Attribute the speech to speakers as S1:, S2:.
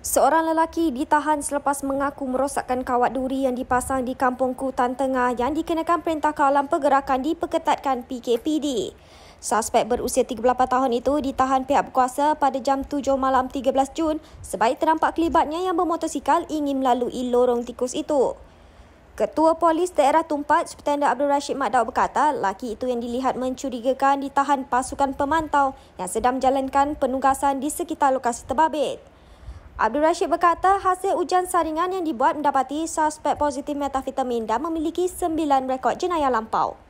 S1: Seorang lelaki ditahan selepas mengaku merosakkan kawat duri yang dipasang di Kampung Kutan Tengah yang dikenakan Perintah Kawalan Pergerakan diperketatkan PKPD. Suspek berusia 38 tahun itu ditahan pihak berkuasa pada jam 7 malam 13 Jun sebaik terampak kelibatnya yang bermotosikal ingin melalui lorong tikus itu. Ketua Polis Daerah Tumpat, Subtenda Abdul Rashid Madaw berkata, lelaki itu yang dilihat mencurigakan ditahan pasukan pemantau yang sedang jalankan penugasan di sekitar lokasi terbabit. Abdul Rashid berkata hasil ujian saringan yang dibuat mendapati suspek positif metafitamin dan memiliki sembilan rekod jenayah lampau.